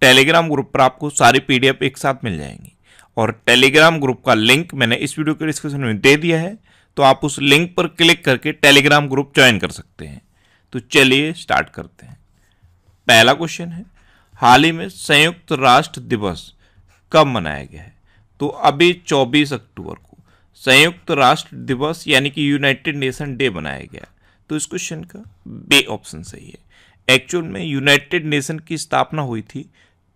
Telegram group पर आपको सारी पीडीएफ एक साथ मिल जाएंगी और टेलीग्राम ग्रुप का लिंक मैंने इस वीडियो के डिस्क्रिप्शन में दे दिया है तो आप उस लिंक पर क्लिक करके टेलीग्राम ग्रुप ज्वाइन कर सकते हैं तो चलिए स्टार्ट करते हैं पहला क्वेश्चन है हाल ही में संयुक्त राष्ट्र दिवस कब मनाया गया है तो अभी 24 अक्टूबर को संयुक्त राष्ट्र दिवस यानी कि यूनाइटेड नेशन डे मनाया गया तो इस क्वेश्चन का बे ऑप्शन सही है एक्चुअल में यूनाइटेड नेशन की स्थापना हुई थी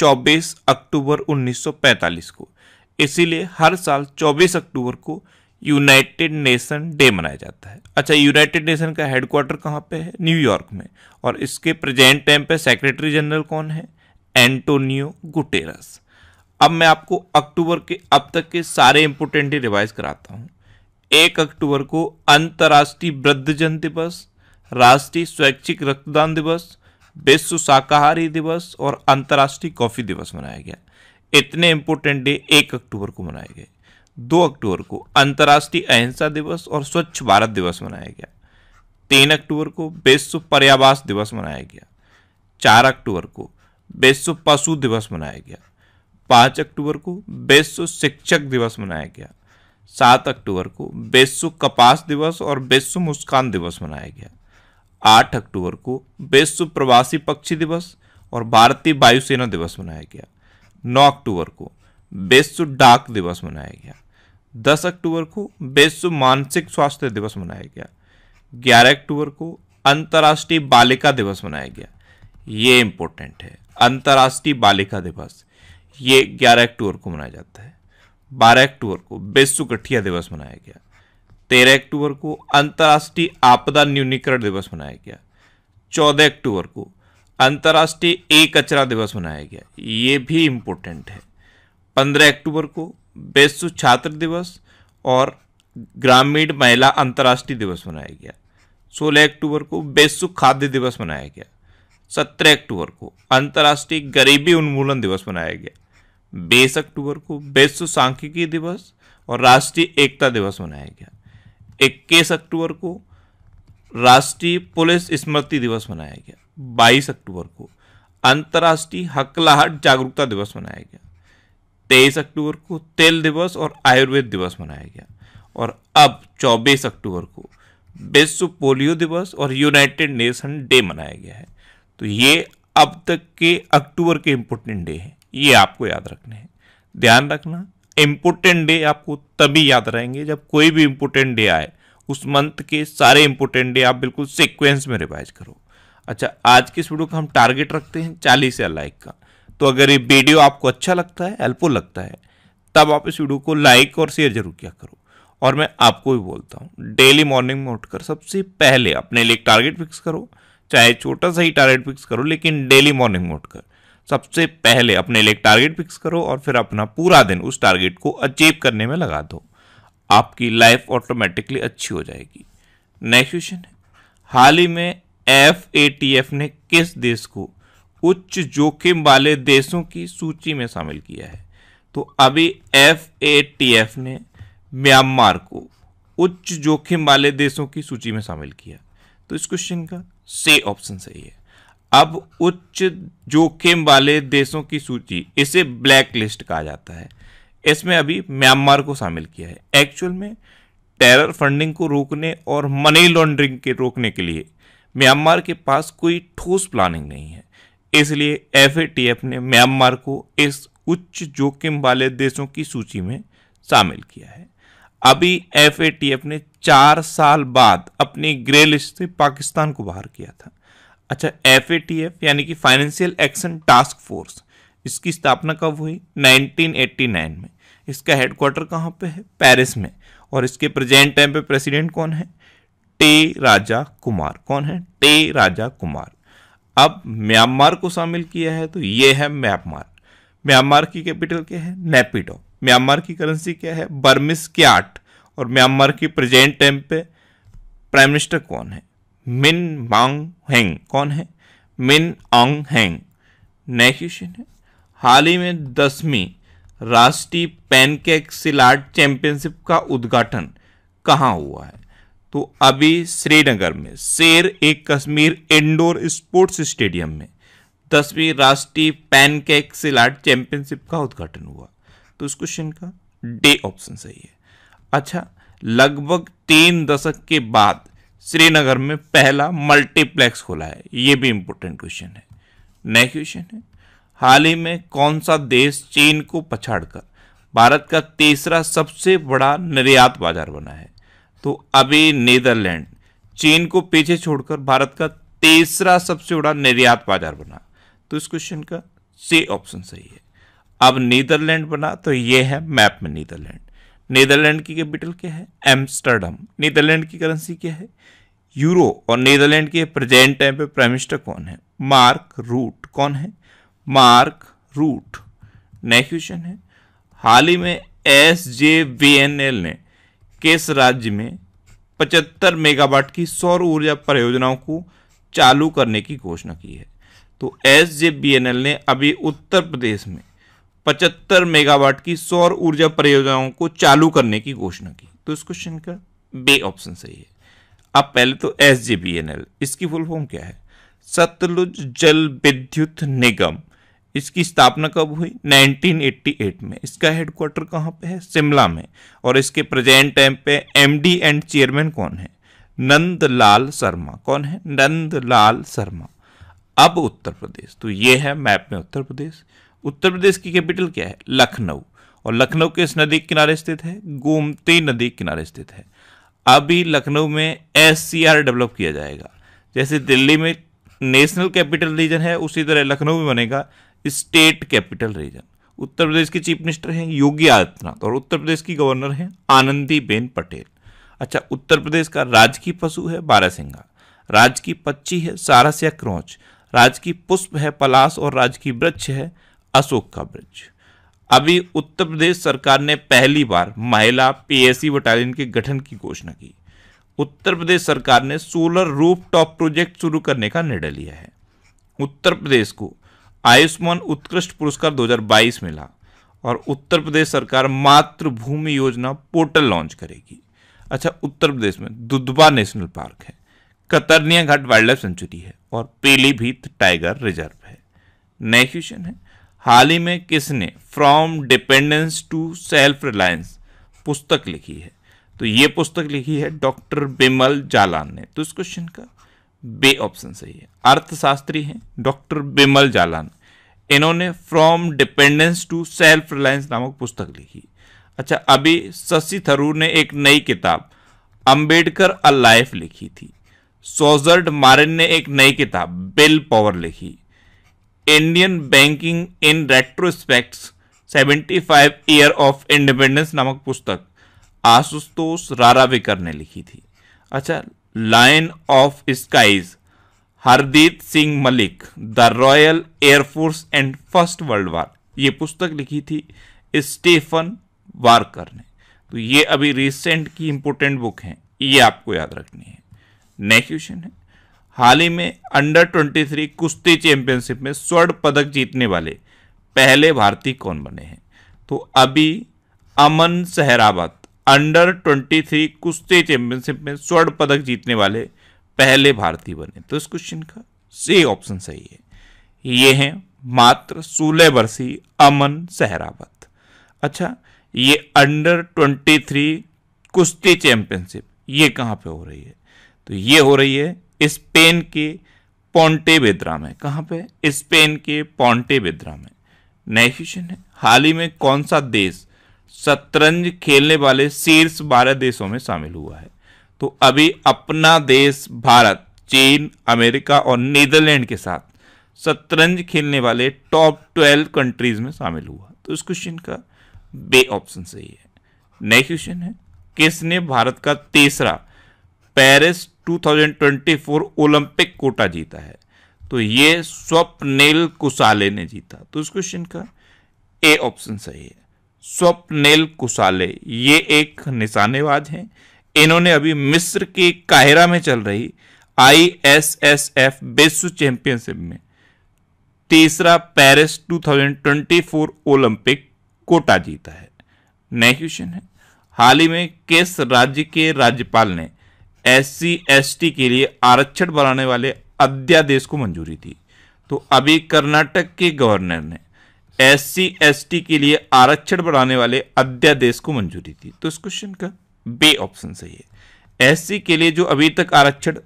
24 अक्टूबर 1945 को इसीलिए हर साल 24 अक्टूबर को यूनाइटेड नेशन डे मनाया जाता है अच्छा यूनाइटेड नेशन का हेडक्वार्टर कहाँ पे है न्यूयॉर्क में और इसके प्रेजेंट टाइम पे सेक्रेटरी जनरल कौन है एंटोनियो गुटेरस अब मैं आपको अक्टूबर के अब तक के सारे इंपोर्टेंट ही रिवाइज कराता हूँ एक अक्टूबर को अंतर्राष्ट्रीय वृद्धजन दिवस राष्ट्रीय स्वैच्छिक रक्तदान दिवस विश्व शाकाहारी दिवस और अंतर्राष्ट्रीय कॉफ़ी दिवस मनाया गया इतने इंपॉर्टेंट डे एक अक्टूबर को मनाए गए दो अक्टूबर को अंतर्राष्ट्रीय अहिंसा दिवस और स्वच्छ भारत दिवस मनाया गया तीन अक्टूबर को विश्व पर्यावास दिवस मनाया गया चार अक्टूबर को विश्व पशु दिवस मनाया गया पाँच अक्टूबर को विश्व शिक्षक दिवस मनाया गया सात अक्टूबर को विश्व कपास दिवस और विश्व मुस्कान दिवस मनाया गया 8 अक्टूबर को विश्व प्रवासी पक्षी दिवस और भारतीय वायुसेना दिवस मनाया गया 9 अक्टूबर को विश्व डाक दिवस मनाया गया 10 अक्टूबर को विश्व मानसिक स्वास्थ्य दिवस मनाया गया 11 अक्टूबर को अंतर्राष्ट्रीय बालिका दिवस मनाया गया ये इम्पोर्टेंट है अंतर्राष्ट्रीय बालिका दिवस ये 11 अक्टूबर को मनाया जाता है 12 अक्टूबर को विश्व गठिया दिवस मनाया गया तेरह अक्टूबर को अंतर्राष्ट्रीय आपदा न्यूनीकरण दिवस मनाया गया चौदह अक्टूबर को अंतर्राष्ट्रीय ए कचरा दिवस मनाया गया ये भी इम्पोर्टेंट है पंद्रह अक्टूबर को विश्व छात्र दिवस और ग्रामीण महिला अंतर्राष्ट्रीय दिवस मनाया गया सोलह अक्टूबर को विश्व खाद्य दिवस मनाया गया सत्रह अक्टूबर को अंतर्राष्ट्रीय गरीबी उन्मूलन दिवस मनाया गया बीस अक्टूबर को विश्व सांख्यिकी दिवस और राष्ट्रीय एकता दिवस मनाया गया इक्कीस अक्टूबर को राष्ट्रीय पुलिस स्मृति दिवस मनाया गया 22 अक्टूबर को अंतर्राष्ट्रीय हकलाहट जागरूकता दिवस मनाया गया 23 अक्टूबर को तेल दिवस और आयुर्वेद दिवस मनाया गया और अब 24 अक्टूबर को विश्व पोलियो दिवस और यूनाइटेड नेशन डे मनाया गया है तो ये अब तक के अक्टूबर के इम्पोर्टेंट डे हैं ये आपको याद रखने हैं ध्यान रखना इम्पोर्टेंट डे आपको तभी याद रहेंगे जब कोई भी इम्पोर्टेंट डे आए उस मंथ के सारे इम्पोर्टेंट डे आप बिल्कुल सिक्वेंस में रिवाइज करो अच्छा आज के इस वीडियो का हम टारगेट रखते हैं चालीस या लाइक का तो अगर ये वीडियो आपको अच्छा लगता है हेल्पफुल लगता है तब आप इस वीडियो को लाइक और शेयर जरूर किया करो और मैं आपको भी बोलता हूँ डेली मॉर्निंग में उठकर सबसे पहले अपने लिए टारगेट फिक्स करो चाहे छोटा सा ही टारगेट फिक्स करो लेकिन डेली मॉर्निंग में उठकर सबसे पहले अपने लिए टारगेट फिक्स करो और फिर अपना पूरा दिन उस टारगेट को अचीव करने में लगा दो आपकी लाइफ ऑटोमेटिकली अच्छी हो जाएगी नेक्स्ट क्वेश्चन है हाल ही में एफ ए टी एफ ने किस देश को उच्च जोखिम वाले देशों की सूची में शामिल किया है तो अभी एफ ए टी एफ ने म्यांमार को उच्च जोखिम वाले देशों की सूची में शामिल किया तो इस क्वेश्चन का से ऑप्शन सही है अब उच्च जोखिम वाले देशों की सूची इसे ब्लैक लिस्ट कहा जाता है इसमें अभी म्यांमार को शामिल किया है एक्चुअल में टेरर फंडिंग को रोकने और मनी लॉन्ड्रिंग के रोकने के लिए म्यांमार के पास कोई ठोस प्लानिंग नहीं है इसलिए एफ ने म्यांमार को इस उच्च जोखिम वाले देशों की सूची में शामिल किया है अभी एफ ने चार साल बाद अपनी ग्रे लिस्ट से पाकिस्तान को बाहर किया था अच्छा एफ ए टी एफ यानी कि फाइनेंशियल एक्शन टास्क फोर्स इसकी स्थापना कब हुई 1989 में इसका हेडक्वार्टर कहाँ पे है पेरिस में और इसके प्रेजेंट टाइम पे प्रेसिडेंट कौन है टे राजा कुमार कौन है टे राजा कुमार अब म्यांमार को शामिल किया है तो ये है म्यांमार म्यांमार की कैपिटल क्या है नेपिडो म्यांमार की करेंसी क्या है बर्मिस क्याट और म्यांमार की प्रेजेंट टाइम पे प्राइम मिनिस्टर कौन है मिन मांग हैंग कौन है मिन आंग हैंग नेक्स्ट क्वेश्चन है हाल ही में दसवीं राष्ट्रीय पैनकेक सिलाट चैंपियनशिप का उद्घाटन कहाँ हुआ है तो अभी श्रीनगर में Sher e Kashmir indoor sports stadium में दसवीं राष्ट्रीय पैनकेक सिलाट चैंपियनशिप का उद्घाटन हुआ तो इस क्वेश्चन का डे ऑप्शन सही है अच्छा लगभग तीन दशक के बाद श्रीनगर में पहला मल्टीप्लेक्स खोला है ये भी इंपॉर्टेंट क्वेश्चन है नेक्स्ट क्वेश्चन है हाल ही में कौन सा देश चीन को पछाड़कर भारत का तीसरा सबसे बड़ा निर्यात बाजार बना है तो अभी नीदरलैंड चीन को पीछे छोड़कर भारत का तीसरा सबसे बड़ा निर्यात बाजार बना तो इस क्वेश्चन का सी ऑप्शन सही है अब नीदरलैंड बना तो ये है मैप में नीदरलैंड नीदरलैंड की कैपिटल क्या है एम्स्टर्डम नीदरलैंड की करेंसी क्या है यूरो और नीदरलैंड के प्रेजेंट टाइम पे प्राइम मिनिस्टर कौन है मार्क रूट कौन है मार्क रूट नए क्वेश्चन है हाल ही में S J V N L ने किस राज्य में 75 मेगावाट की सौर ऊर्जा परियोजनाओं को चालू करने की घोषणा की है तो S J B N L ने अभी उत्तर प्रदेश में पचहत्तर मेगावाट की सौर ऊर्जा परियोजनाओं को चालू करने की घोषणा की तो इस क्वेश्चन का बे ऑप्शन सही है अब पहले तो एस बी एन एल इसकी फुल फॉर्म क्या है सतलुज जल विद्युत निगम इसकी स्थापना कब हुई 1988 में इसका हेडक्वार्टर कहाँ पे है शिमला में और इसके प्रेजेंट टाइम पे एमडी एंड चेयरमैन कौन है नंदलाल शर्मा कौन है नंदलाल शर्मा अब उत्तर प्रदेश तो ये है मैप में उत्तर प्रदेश उत्तर प्रदेश की कैपिटल क्या है लखनऊ और लखनऊ किस नदी के किनारे स्थित है गोमती नदी के किनारे स्थित है अभी लखनऊ में एस डेवलप किया जाएगा जैसे दिल्ली में नेशनल कैपिटल रीजन है उसी तरह लखनऊ में बनेगा state capital region Uttar Pradesh के चीफ मिनिस्टर हैं योगी आदित्यनाथ और उत्तर प्रदेश की गवर्नर हैं आनंदीबेन पटेल अच्छा उत्तर प्रदेश का राजकीय पशु है बारहसिंगा राजकीय पच्ची है सारस या क्रौच राजकीय पुष्प है पलास और राजकीय वृक्ष है अशोक का ब्रिज अभी उत्तर प्रदेश सरकार ने पहली बार महिला पीएसी बटालियन के गठन की घोषणा की उत्तर प्रदेश सरकार ने सोलर रूफ टॉप प्रोजेक्ट शुरू करने का निर्णय लिया है उत्तर प्रदेश को आयुष्मान उत्कृष्ट पुरस्कार 2022 मिला और उत्तर प्रदेश सरकार मातृभूमि योजना पोर्टल लॉन्च करेगी अच्छा उत्तर प्रदेश में दुधवा नेशनल पार्क है Katarniaghat wild life sanctuary है और पीलीभीत टाइगर रिजर्व है नए क्वेश्चन है हाल ही में किसने from dependence to self reliance पुस्तक लिखी है तो ये पुस्तक लिखी है डॉक्टर बिमल जालान ने तो इस क्वेश्चन का बे ऑप्शन सही है अर्थशास्त्री हैं डॉक्टर बिमल जालान इन्होंने from dependence to self reliance नामक पुस्तक लिखी अच्छा अभी शशि थरूर ने एक नई किताब अंबेडकर अ लाइफ लिखी थी सोजर्ड मारिन ने एक नई किताब बिल पावर लिखी Indian banking in seventy 75 year of independence नामक पुस्तक आशुतोष राराविकर ने लिखी थी अच्छा line of skies Hardeep Singh Malik the royal air force and first world war ये पुस्तक लिखी थी स्टीफन वारकर ने तो ये अभी रिसेंट की इंपॉर्टेंट बुक है ये आपको याद रखनी है नेक्स्ट क्वेश्चन है हाल ही में अंडर 23 कुश्ती चैंपियनशिप में स्वर्ण पदक जीतने वाले पहले भारतीय कौन बने हैं तो अभी अमन सहराबत अंडर 23 कुश्ती चैंपियनशिप में स्वर्ण पदक जीतने वाले पहले भारतीय बने तो इस क्वेश्चन का सी ऑप्शन सही है ये हैं मात्र सोलह वर्षीय अमन सहरावत अच्छा ये अंडर 23 कुश्ती चैंपियनशिप ये कहाँ पे हो रही है तो ये हो रही है स्पेन के बेद्रा में कहाँ पे स्पेन के बेद्रा में नेक्स्ट क्वेश्चन है हाल ही में कौन सा देश शतरंज खेलने वाले शीर्ष बारह देशों में शामिल हुआ है तो अभी अपना देश भारत चीन अमेरिका और नीदरलैंड के साथ शतरंज खेलने वाले टॉप ट्वेल्व कंट्रीज में शामिल हुआ तो इस क्वेश्चन का बे ऑप्शन सही है नेक्स्ट क्वेश्चन है किसने भारत का तीसरा पेरिस 2024 ओलंपिक कोटा जीता है तो ये स्वप्नेल कुसाले ने जीता तो इस क्वेश्चन का ए ऑप्शन सही है स्वप्नेल कुसाले ये एक निशानेबाज हैं इन्होंने अभी मिस्र के काहिरा में चल रही एफ विश्व चैंपियनशिप में तीसरा पेरिस 2024 ओलंपिक कोटा जीता है नेक्स्ट क्वेश्चन है हाल ही में किस राज्य के राज्यपाल ने एससी एसटी के लिए आरक्षण बनाने वाले अध्यादेश को मंजूरी दी तो अभी कर्नाटक के गवर्नर ने एससी एसटी के लिए आरक्षण बढ़ाने वाले अध्यादेश को मंजूरी दी तो इस क्वेश्चन का बे ऑप्शन सही है एससी के लिए जो अभी तक आरक्षण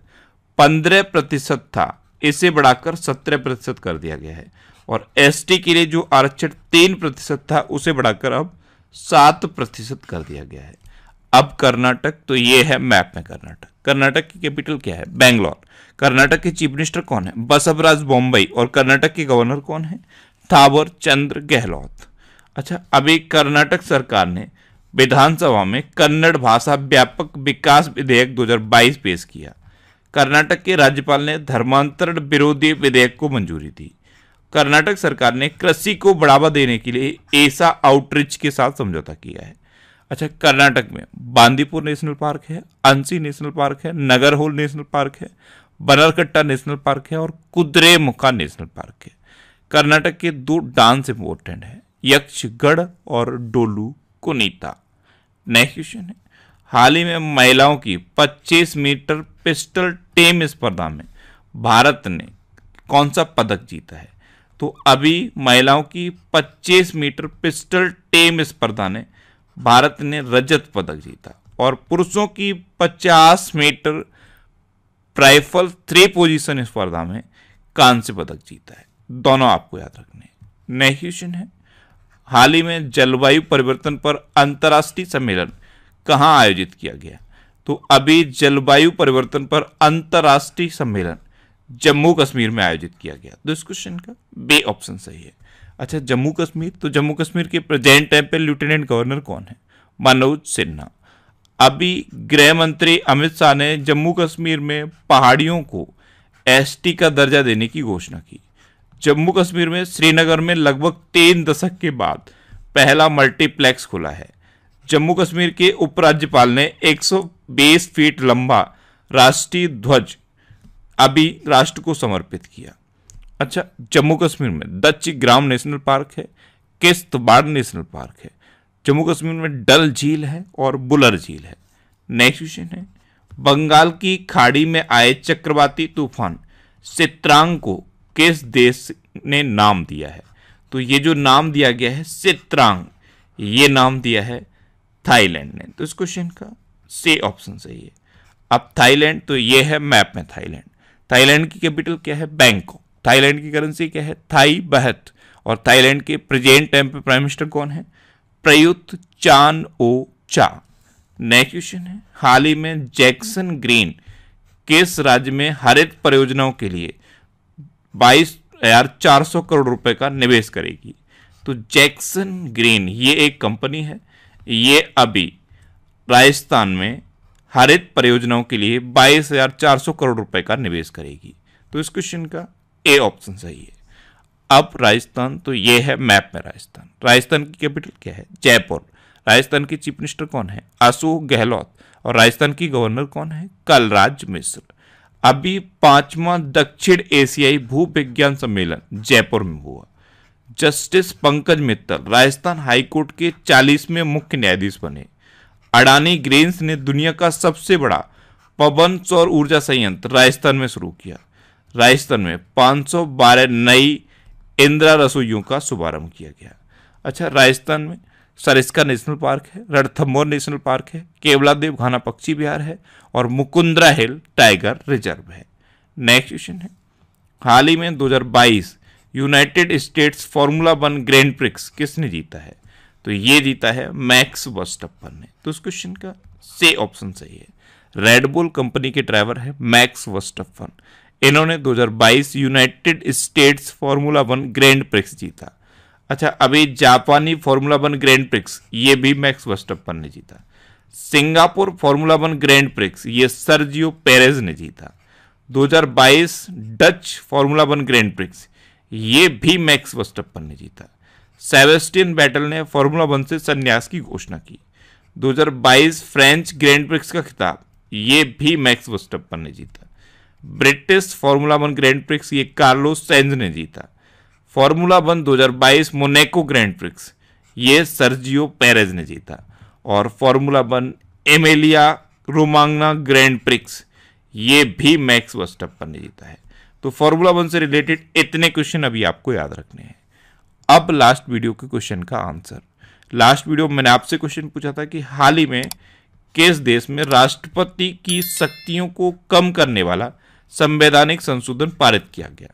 पंद्रह प्रतिशत था इसे बढ़ाकर सत्रह प्रतिशत कर दिया गया है और एसटी के लिए जो आरक्षण तीन प्रतिशत था उसे बढ़ाकर अब सात प्रतिशत कर दिया गया है अब कर्नाटक तो ये है मैप में कर्नाटक कर्नाटक की कैपिटल क्या है बैंगलोर कर्नाटक के चीफ मिनिस्टर कौन है बसवराज बॉम्बई और कर्नाटक के गवर्नर कौन है थावर चंद्र गहलोत अच्छा अभी कर्नाटक सरकार ने विधानसभा में कन्नड़ भाषा व्यापक विकास विधेयक 2022 पेश किया कर्नाटक के राज्यपाल ने धर्मांतरण विरोधी विधेयक को मंजूरी दी कर्नाटक सरकार ने कृषि को बढ़ावा देने के लिए ऐसा आउटरीच के साथ समझौता किया है अच्छा कर्नाटक में बांदीपुर नेशनल पार्क है अंसी नेशनल पार्क है नगरहोल नेशनल पार्क है बनरकट्टा नेशनल पार्क है और कुद्रेमुखा नेशनल पार्क है कर्नाटक के दो डांस इंपोर्टेंट हैं यक्षगढ़ और डोलू कुनीता नेक्स्ट क्वेश्चन है हाल ही में महिलाओं की 25 मीटर पिस्टल टेम स्पर्धा में भारत ने कौन सा पदक जीता है तो अभी महिलाओं की 25 मीटर पिस्टल टेम स्पर्धा ने भारत ने रजत पदक जीता और पुरुषों की 50 मीटर प्राइफल थ्री पोजीशन स्पर्धा में कांस्य पदक जीता है दोनों आपको याद रखने नए क्वेश्चन है हाल ही में जलवायु परिवर्तन पर अंतर्राष्ट्रीय सम्मेलन कहाँ आयोजित किया गया तो अभी जलवायु परिवर्तन पर अंतर्राष्ट्रीय सम्मेलन जम्मू कश्मीर में आयोजित किया गया तो इस क्वेश्चन का बे ऑप्शन सही है अच्छा जम्मू कश्मीर तो जम्मू कश्मीर के प्रेजेंट टाइम पर लेफ्टिनेंट गवर्नर कौन है मनोज सिन्हा अभी गृह मंत्री अमित शाह ने जम्मू कश्मीर में पहाड़ियों को एसटी का दर्जा देने की घोषणा की जम्मू कश्मीर में श्रीनगर में लगभग तीन दशक के बाद पहला मल्टीप्लेक्स खुला है जम्मू कश्मीर के उपराज्यपाल ने 120 फीट लंबा राष्ट्रीय ध्वज अभी राष्ट्र को समर्पित किया अच्छा जम्मू कश्मीर में दच्ची ग्राम नेशनल पार्क है केस्तबाड़ नेशनल पार्क है जम्मू कश्मीर में डल झील है और बुलर झील है नेक्स्ट क्वेश्चन है बंगाल की खाड़ी में आए चक्रवाती तूफान सित्रांग को किस देश ने नाम दिया है तो ये जो नाम दिया गया है सित्रांग ये नाम दिया है थाईलैंड ने तो इस क्वेश्चन का से ऑप्शन सही है अब थाईलैंड तो ये है मैप में थाईलैंड थाईलैंड की कैपिटल क्या है बैंकॉक थाईलैंड की करेंसी क्या है थाई बहत और थाईलैंड के प्रेजेंट टाइम पे प्राइम मिनिस्टर कौन है प्रयुक्त चान ओ चा नेक्स्ट क्वेश्चन है हाल ही में जैक्सन ग्रीन किस राज्य में हरित परियोजनाओं के लिए बाईस हजार चार सौ करोड़ रुपए का निवेश करेगी तो जैक्सन ग्रीन ये एक कंपनी है ये अभी राजस्थान में हरित परियोजनाओं के लिए बाईस हजार चार सौ करोड़ रुपए का निवेश करेगी तो इस क्वेश्चन का ए ऑप्शन सही है अब राजस्थान तो ये है मैप में राजस्थान राजस्थान की कैपिटल क्या है जयपुर राजस्थान के चीफ मिनिस्टर कौन है अशोक गहलोत और राजस्थान की गवर्नर कौन है कलराज मिश्र अभी पांचवा दक्षिण एशियाई भू विज्ञान सम्मेलन जयपुर में हुआ जस्टिस पंकज मित्तल राजस्थान हाईकोर्ट के चालीसवें मुख्य न्यायाधीश बने अडानी ग्रेन्स ने दुनिया का सबसे बड़ा पवन सौर ऊर्जा संयंत्र राजस्थान में शुरू किया राजस्थान में 512 नई इंदिरा रसोइयों का शुभारंभ किया गया अच्छा राजस्थान में सरिस्का नेशनल पार्क है रणथम्बोर नेशनल पार्क है केवला देव घाना पक्षी विहार है और मुकुंद्रा हिल टाइगर रिजर्व है नेक्स्ट क्वेश्चन है हाल ही में 2022 United States formula one grand prix किसने जीता है तो ये जीता है मैक्स वस्टप्पन ने तो इस क्वेश्चन का से ऑप्शन सही है रेडबुल कंपनी के ड्राइवर है मैक्स वस्टप्पन इन्होंने 2022 United States formula one grand prix जीता अच्छा अभी जापानी फार्मूला वन ग्रैंड प्रिक्स ये भी मैक्स वस्टपन ने जीता Singapore formula one grand prix ये सर्जियो पेरेज ने जीता 2022 Dutch formula one grand prix ये भी मैक्स वस्टपन ने जीता सेवेस्टियन बैटल ने फार्मूला वन से संन्यास की घोषणा की 2022 फ्रेंच ग्रैंड प्रिक्स का खिताब ये भी मैक्स वस्टपन ने जीता British formula one grand prix ये कार्लोस सेंज ने जीता formula one 2022 Monaco grand prix ये सर्जियो पेरेज ने जीता और formula one Emilia Romagna grand prix ये भी मैक्स वस्टप्पन ने जीता है तो फार्मूला वन से रिलेटेड इतने क्वेश्चन अभी आपको याद रखने हैं अब लास्ट वीडियो के क्वेश्चन का आंसर लास्ट वीडियो मैंने आपसे क्वेश्चन पूछा था कि हाल ही में किस देश में राष्ट्रपति की शक्तियों को कम करने वाला संवैधानिक संशोधन पारित किया गया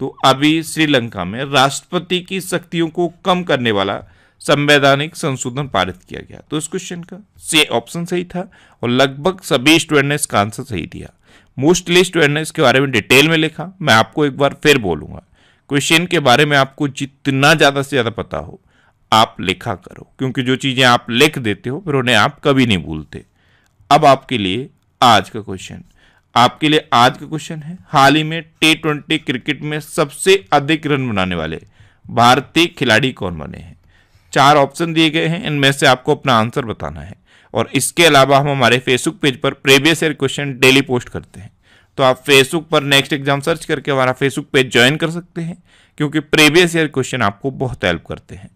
तो अभी श्रीलंका में राष्ट्रपति की शक्तियों को कम करने वाला संवैधानिक संशोधन पारित किया गया तो इस क्वेश्चन का से ऑप्शन सही था और लगभग सभी स्टूडेंट ने इसका आंसर सही दिया मोस्टली स्टूडेंट ने इसके बारे में डिटेल में लिखा मैं आपको एक बार फिर बोलूंगा क्वेश्चन के बारे में आपको जितना ज़्यादा से ज़्यादा पता हो आप लिखा करो क्योंकि जो चीज़ें आप लिख देते हो फिर उन्हें आप कभी नहीं भूलते अब आपके लिए आज का क्वेश्चन आपके लिए आज का क्वेश्चन है हाल ही में टी ट्वेंटी क्रिकेट में सबसे अधिक रन बनाने वाले भारतीय खिलाड़ी कौन बने हैं चार ऑप्शन दिए गए हैं इनमें से आपको अपना आंसर बताना है और इसके अलावा हम हमारे फेसबुक पेज पर previous year question daily post करते हैं तो आप फेसबुक पर नेक्स्ट एग्जाम सर्च करके हमारा फेसबुक पेज ज्वाइन कर सकते हैं क्योंकि प्रीवियस ईयर क्वेश्चन आपको बहुत हेल्प करते हैं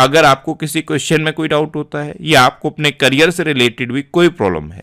अगर आपको किसी क्वेश्चन में कोई डाउट होता है या आपको अपने करियर से रिलेटेड भी कोई प्रॉब्लम है